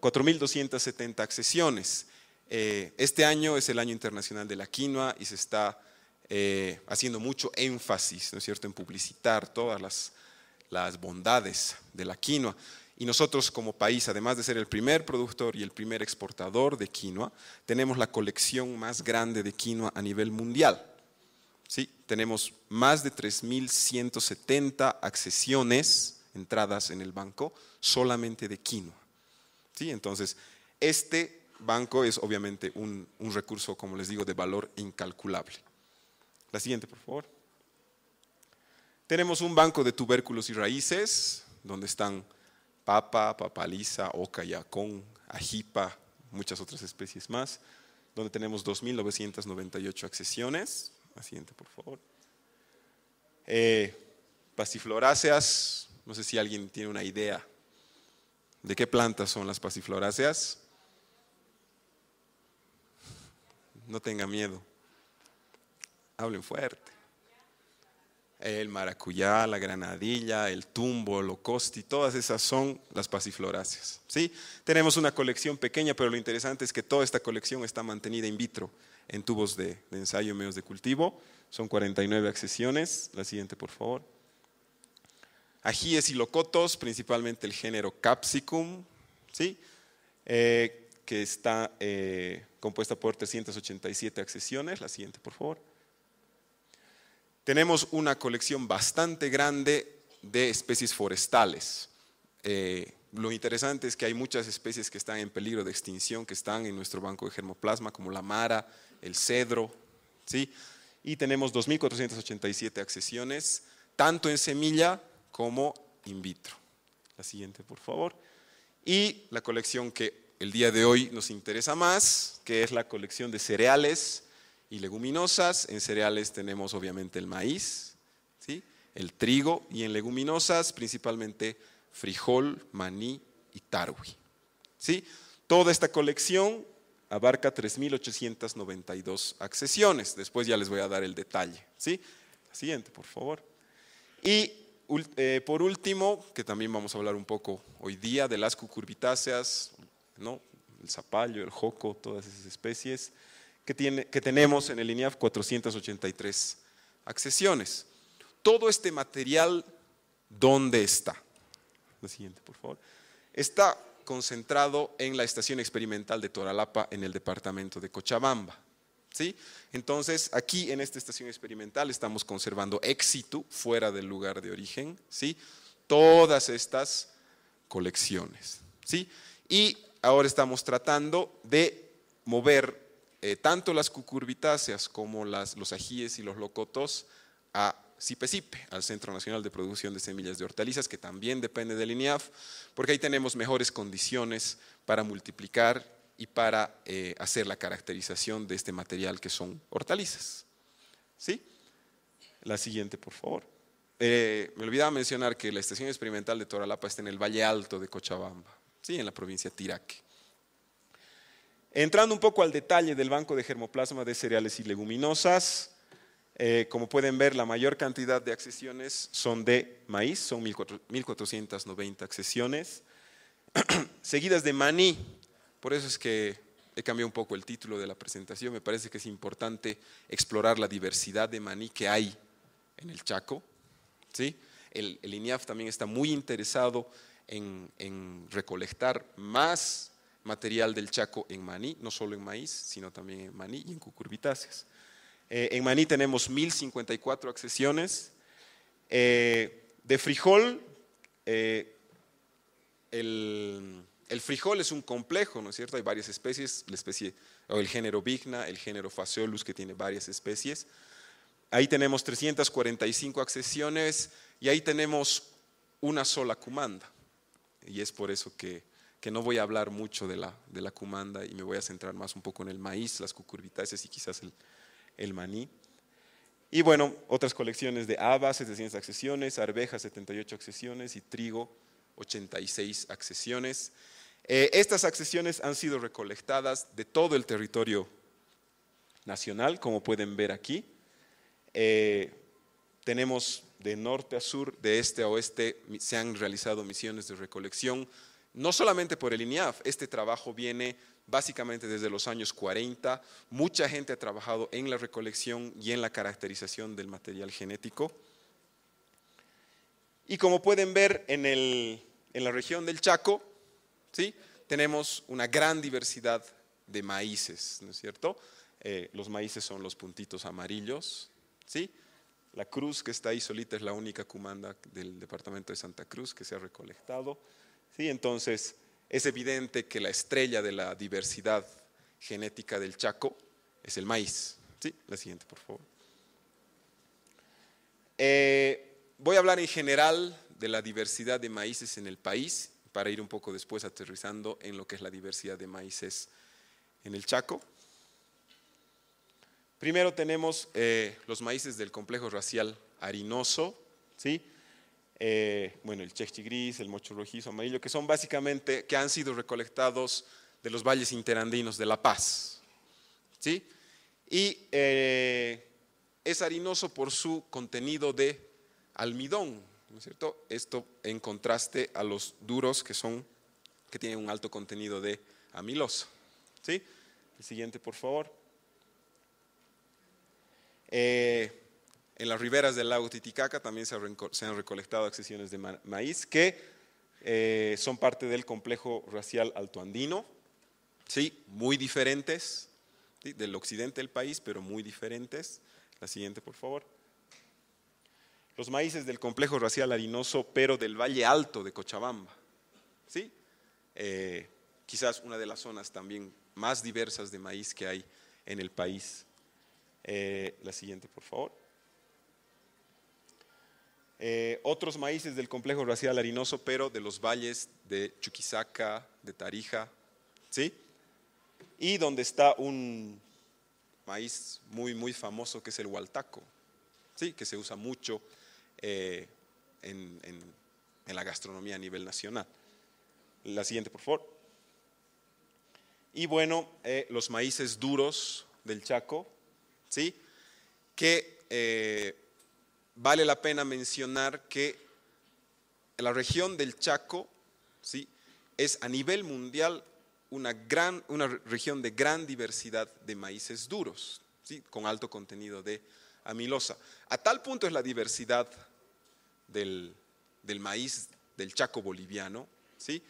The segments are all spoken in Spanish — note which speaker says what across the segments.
Speaker 1: 4.270 accesiones. Eh, este año es el año internacional de la quinoa y se está eh, haciendo mucho énfasis, ¿no es cierto?, en publicitar todas las, las bondades de la quinoa. Y nosotros como país, además de ser el primer productor y el primer exportador de quinoa, tenemos la colección más grande de quinoa a nivel mundial. ¿Sí? Tenemos más de 3.170 accesiones, entradas en el banco, solamente de quinoa. ¿sí? Entonces, este banco es obviamente un, recurso, como les digo, de valor incalculable. La siguiente, por favor. Tenemos un banco de tubérculos y raíces, donde están papa, papaliza, yacón, ajipa, muchas otras especies más, donde tenemos 2.998 accesiones. La siguiente, por favor. Eh, pasifloráceas, no sé si alguien tiene una idea ¿De qué plantas son las pasifloráceas? No tenga miedo. Hablen fuerte. El maracuyá, la granadilla, el tumbo, el locosti, todas esas son las pasifloráceas. ¿sí? Tenemos una colección pequeña, pero lo interesante es que toda esta colección está mantenida in vitro en tubos de, de ensayo y medios de cultivo. Son 49 accesiones. La siguiente, por favor ajíes y locotos, principalmente el género Capsicum, ¿sí? Eh, que está eh, compuesta por 387 accesiones. La siguiente, por favor. Tenemos una colección bastante grande de especies forestales. Eh, lo interesante es que hay muchas especies que están en peligro de extinción, que están en nuestro banco de germoplasma, como la mara, el cedro, ¿sí? Y tenemos 2.487 accesiones, tanto en semilla como in vitro. La siguiente, por favor. Y la colección que el día de hoy nos interesa más, que es la colección de cereales y leguminosas. En cereales tenemos obviamente el maíz, ¿sí? el trigo y en leguminosas principalmente frijol, maní y tarwi. ¿Sí? Toda esta colección abarca 3.892 accesiones. Después ya les voy a dar el detalle. ¿sí? La siguiente, por favor. Y eh, por último, que también vamos a hablar un poco hoy día de las cucurbitáceas, ¿no? el zapallo, el joco, todas esas especies que, tiene, que tenemos en el INEAF 483 accesiones. Todo este material, ¿dónde está? La siguiente, por favor. Está concentrado en la Estación Experimental de Toralapa en el departamento de Cochabamba. Entonces, aquí en esta estación experimental estamos conservando éxito fuera del lugar de origen, ¿sí? Todas estas colecciones, ¿sí? Y ahora estamos tratando de mover eh, tanto las cucurbitáceas como los ajíes y los locotos a CIPECIPE, al Centro Nacional de Producción de Semillas de Hortalizas, que también depende del INIAF, porque ahí tenemos mejores condiciones para multiplicar y para eh, hacer la caracterización de este material que son hortalizas. ¿Sí? La siguiente, por favor. Eh, me olvidaba mencionar que la estación experimental de Toralapa está en el Valle Alto de Cochabamba, ¿sí? en la provincia de Tiraque. Entrando un poco al detalle del banco de germoplasma de cereales y leguminosas, eh, como pueden ver, la mayor cantidad de accesiones son de maíz, son 1490 accesiones, seguidas de maní, por eso es que he cambiado un poco el título de la presentación. Me parece que es importante explorar la diversidad de maní que hay en el Chaco. El, INIAF también está muy interesado en, recolectar más material del Chaco en maní, no solo en maíz, sino también en maní y en cucurbitáceas. Eh, en maní tenemos 1054 accesiones. Eh, de frijol, eh, el el frijol es un complejo, ¿no es cierto? Hay varias especies, la especie, o el género Vigna, el género Phaseolus, que tiene varias especies. Ahí tenemos 345 accesiones y ahí tenemos una sola cumanda. Y es por eso que, no voy a hablar mucho de la, de la cumanda y me voy a centrar más un poco en el maíz, las cucurbitáceas y quizás el, el maní. Y bueno, otras colecciones de habas, 700 accesiones, arvejas, 78 accesiones y trigo, 86 accesiones. Eh, estas accesiones han sido recolectadas de todo el territorio nacional, como pueden ver aquí. Eh, tenemos de norte a sur, de este a oeste, se han realizado misiones de recolección, no solamente por el INIAF, este trabajo viene básicamente desde los años 40, mucha gente ha trabajado en la recolección y en la caracterización del material genético. Y como pueden ver en la región del Chaco, tenemos una gran diversidad de maíces, ¿no es cierto? Eh, los maíces son los puntitos amarillos, ¿sí? La cruz que está ahí solita es la única comanda del departamento de Santa Cruz que se ha recolectado. ¿sí? Entonces, es evidente que la estrella de la diversidad genética del Chaco es el maíz. ¿sí? La siguiente, por favor. Eh, voy a hablar en general de la diversidad de maíces en el país para ir un poco después aterrizando en lo que es la diversidad de maíces en el Chaco. Primero tenemos eh, los maíces del complejo racial harinoso, ¿sí? Eh, bueno, el chechi gris, el mocho rojizo, amarillo, que son básicamente, que han sido recolectados de los valles interandinos de La Paz. ¿sí? Y eh, es harinoso por su contenido de almidón, cierto? Esto en contraste a los duros que son que tienen un alto contenido de amiloso. ¿Sí? El siguiente, por favor. Eh, en las riberas del lago Titicaca también se, han, recolectado accesiones de maíz que eh, son parte del complejo racial altoandino, ¿sí? muy diferentes del occidente del país, pero muy diferentes. La siguiente, por favor los maíces del complejo racial harinoso, pero del Valle Alto de Cochabamba. ¿Sí? Eh, quizás una de las zonas también más diversas de maíz que hay en el país. Eh, la siguiente, por favor. Eh, otros maíces del complejo racial harinoso, pero de los valles de Chuquisaca, de Tarija, ¿sí? Y donde está un maíz muy, muy famoso que es el hualtaco, ¿sí? Que se usa mucho eh, en, la gastronomía a nivel nacional. La siguiente, por favor. Y bueno, eh, los maíces duros del Chaco, ¿sí? Que eh, vale la pena mencionar que la región del Chaco, ¿sí? Es a nivel mundial una, una región de gran diversidad de maíces duros, Con alto contenido de amilosa. A tal punto es la diversidad del, maíz del Chaco boliviano, ¿sí?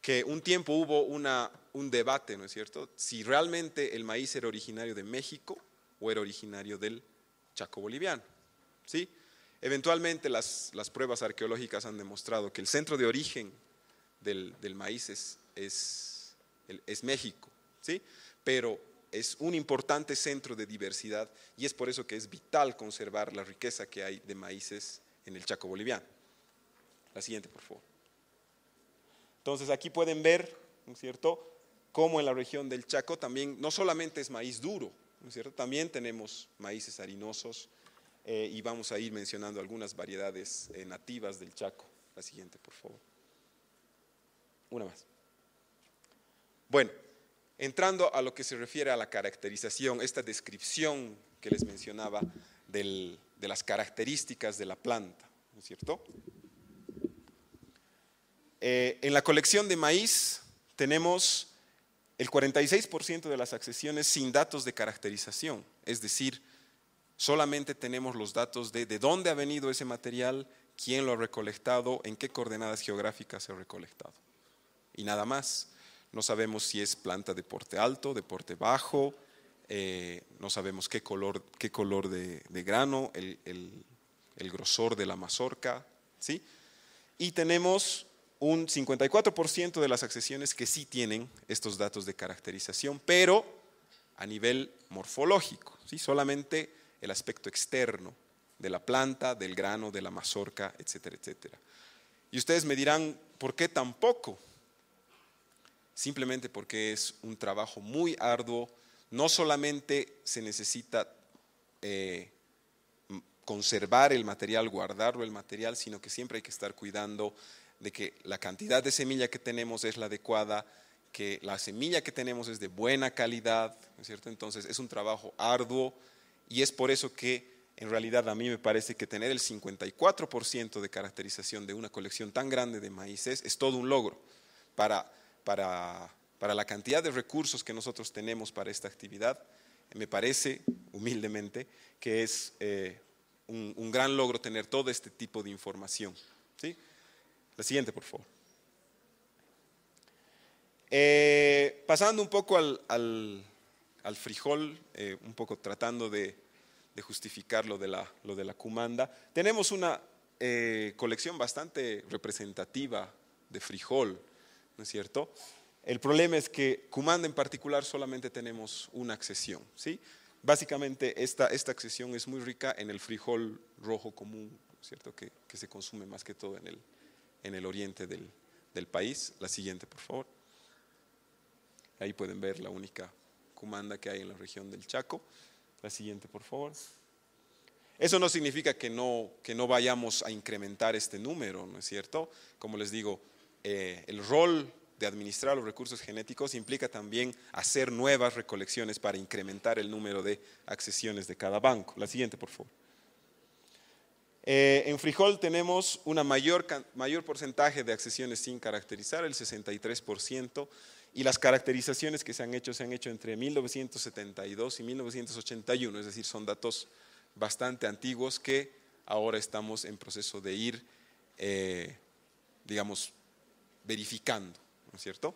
Speaker 1: que un tiempo hubo un debate, ¿no es cierto?, si realmente el maíz era originario de México o era originario del Chaco boliviano. ¿sí? Eventualmente las, pruebas arqueológicas han demostrado que el centro de origen del, maíz es, México, ¿sí? pero es un importante centro de diversidad y es por eso que es vital conservar la riqueza que hay de maíces en el Chaco boliviano. La siguiente, por favor. Entonces aquí pueden ver, ¿no es cierto?, cómo en la región del Chaco también no solamente es maíz duro, ¿no es cierto?, también tenemos maíces harinosos eh, y vamos a ir mencionando algunas variedades eh, nativas del Chaco. La siguiente, por favor. Una más. Bueno, entrando a lo que se refiere a la caracterización, esta descripción que les mencionaba de las características de la planta es cierto? Eh, en la colección de maíz tenemos el 46% de las accesiones sin datos de caracterización, es decir, solamente tenemos los datos de de dónde ha venido ese material, quién lo ha recolectado, en qué coordenadas geográficas se ha recolectado. Y nada más. No sabemos si es planta de porte alto, de porte bajo, eh, no sabemos qué color, qué color de, grano, el, el grosor de la mazorca, ¿sí? Y tenemos un 54% de las accesiones que sí tienen estos datos de caracterización, pero a nivel morfológico, ¿sí? solamente el aspecto externo de la planta, del grano, de la mazorca, etcétera, etcétera. Y ustedes me dirán, ¿por qué tampoco? Simplemente porque es un trabajo muy arduo, no solamente se necesita eh, conservar el material, guardarlo el material, sino que siempre hay que estar cuidando de que la cantidad de semilla que tenemos es la adecuada, que la semilla que tenemos es de buena calidad, es cierto? Entonces es un trabajo arduo y es por eso que en realidad a mí me parece que tener el 54% de caracterización de una colección tan grande de maíces es todo un logro para, para, para la cantidad de recursos que nosotros tenemos para esta actividad. Me parece, humildemente, que es eh, un, gran logro tener todo este tipo de información. ¿sí? La siguiente, por favor. Eh, pasando un poco al, frijol, eh, un poco tratando de, justificar lo de, la, lo cumanda, tenemos una eh, colección bastante representativa de frijol, ¿no es cierto? El problema es que Cumanda en particular solamente tenemos una accesión, ¿sí? Básicamente esta, esta accesión es muy rica en el frijol rojo común, ¿cierto? Que, se consume más que todo en el, en el oriente del, país. La siguiente, por favor. Ahí pueden ver la única comanda que hay en la región del Chaco. La siguiente, por favor. Eso no significa que no, que no vayamos a incrementar este número, ¿no es cierto? Como les digo, eh, el rol de administrar los recursos genéticos implica también hacer nuevas recolecciones para incrementar el número de accesiones de cada banco. La siguiente, por favor. Eh, en frijol tenemos un mayor, porcentaje de accesiones sin caracterizar, el 63%, y las caracterizaciones que se han hecho se han hecho entre 1972 y 1981, es decir, son datos bastante antiguos que ahora estamos en proceso de ir, eh, digamos, verificando. ¿no es cierto?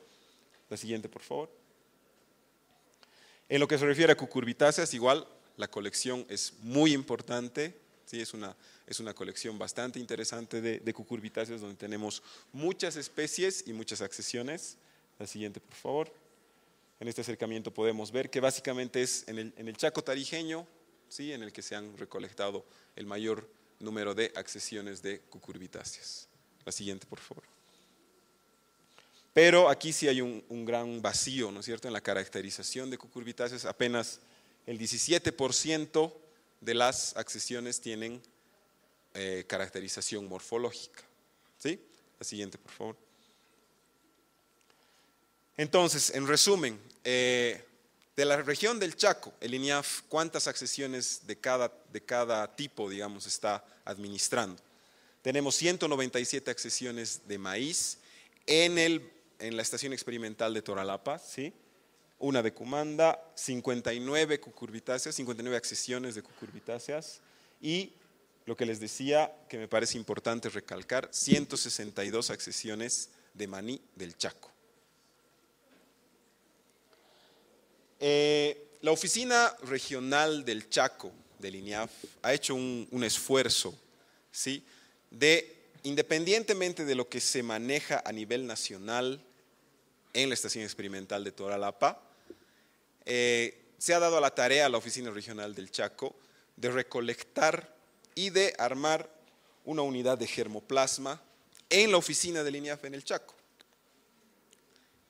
Speaker 1: La siguiente, por favor. En lo que se refiere a cucurbitáceas, igual la colección es muy importante, ¿sí? es, una, colección bastante interesante de, cucurbitáceas donde tenemos muchas especies y muchas accesiones. La siguiente, por favor. En este acercamiento podemos ver que básicamente es en el, en el Chaco tarijeño, ¿sí? en el que se han recolectado el mayor número de accesiones de cucurbitáceas. La siguiente, por favor. Pero aquí sí hay un, gran vacío, ¿no es cierto?, en la caracterización de cucurbitáceas. Apenas el 17% de las accesiones tienen eh, caracterización morfológica. ¿Sí? La siguiente, por favor. Entonces, en resumen, eh, de la región del Chaco, el INIAF, ¿cuántas accesiones de cada, de cada tipo, digamos, está administrando? Tenemos 197 accesiones de maíz en el en la estación experimental de Toralapa, ¿sí? una de Cumanda, 59 cucurbitáceas, 59 accesiones de cucurbitáceas y lo que les decía, que me parece importante recalcar, 162 accesiones de maní del Chaco. Eh, la Oficina Regional del Chaco, del INIAF, ha hecho un, un esfuerzo, ¿sí? de, independientemente de lo que se maneja a nivel nacional, en la Estación Experimental de Toralapa, eh, se ha dado la tarea a la Oficina Regional del Chaco de recolectar y de armar una unidad de germoplasma en la oficina del INIAF en el Chaco,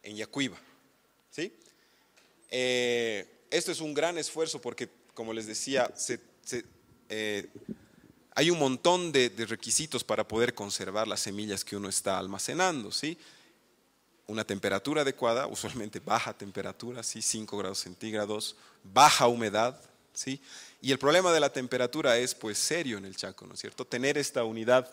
Speaker 1: en Yacuiba. ¿sí? Eh, esto es un gran esfuerzo porque, como les decía, eh, hay un montón de, de, requisitos para poder conservar las semillas que uno está almacenando. ¿sí? una temperatura adecuada, usualmente baja temperatura, ¿sí? 5 grados centígrados, baja humedad, ¿sí? Y el problema de la temperatura es pues serio en el Chaco, ¿no es cierto? Tener esta unidad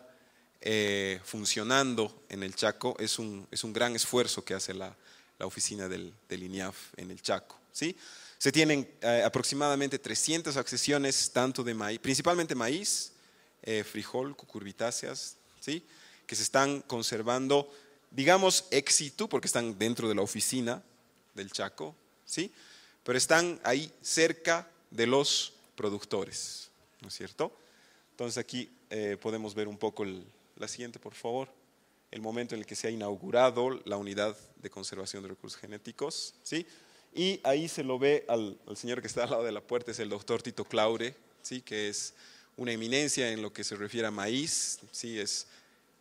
Speaker 1: eh, funcionando en el Chaco es un, es un gran esfuerzo que hace la, oficina del, del, INIAF en el Chaco, ¿sí? Se tienen eh, aproximadamente 300 accesiones, tanto de maíz, principalmente maíz, eh, frijol, cucurbitáceas, ¿sí? Que se están conservando digamos, éxito, porque están dentro de la oficina del Chaco, ¿sí? Pero están ahí cerca de los productores, ¿no es cierto? Entonces aquí eh, podemos ver un poco la siguiente, por favor, el momento en el que se ha inaugurado la unidad de conservación de recursos genéticos, ¿sí? Y ahí se lo ve al, señor que está al lado de la puerta, es el doctor Tito Claure, ¿sí? Que es una eminencia en lo que se refiere a maíz, ¿sí? Es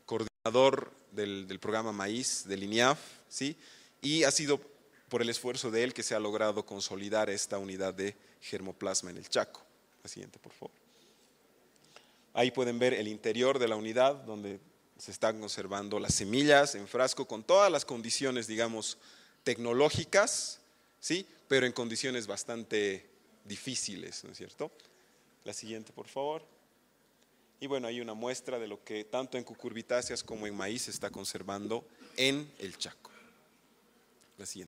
Speaker 1: coordinador del, programa Maíz, del INIAF, ¿sí? y ha sido por el esfuerzo de él que se ha logrado consolidar esta unidad de germoplasma en el Chaco. La siguiente, por favor. Ahí pueden ver el interior de la unidad donde se están conservando las semillas en frasco con todas las condiciones, digamos, tecnológicas, ¿sí? pero en condiciones bastante difíciles, ¿no es cierto? La siguiente, por favor. Y bueno, hay una muestra de lo que tanto en cucurbitáceas como en maíz se está conservando en el Chaco. La siguiente.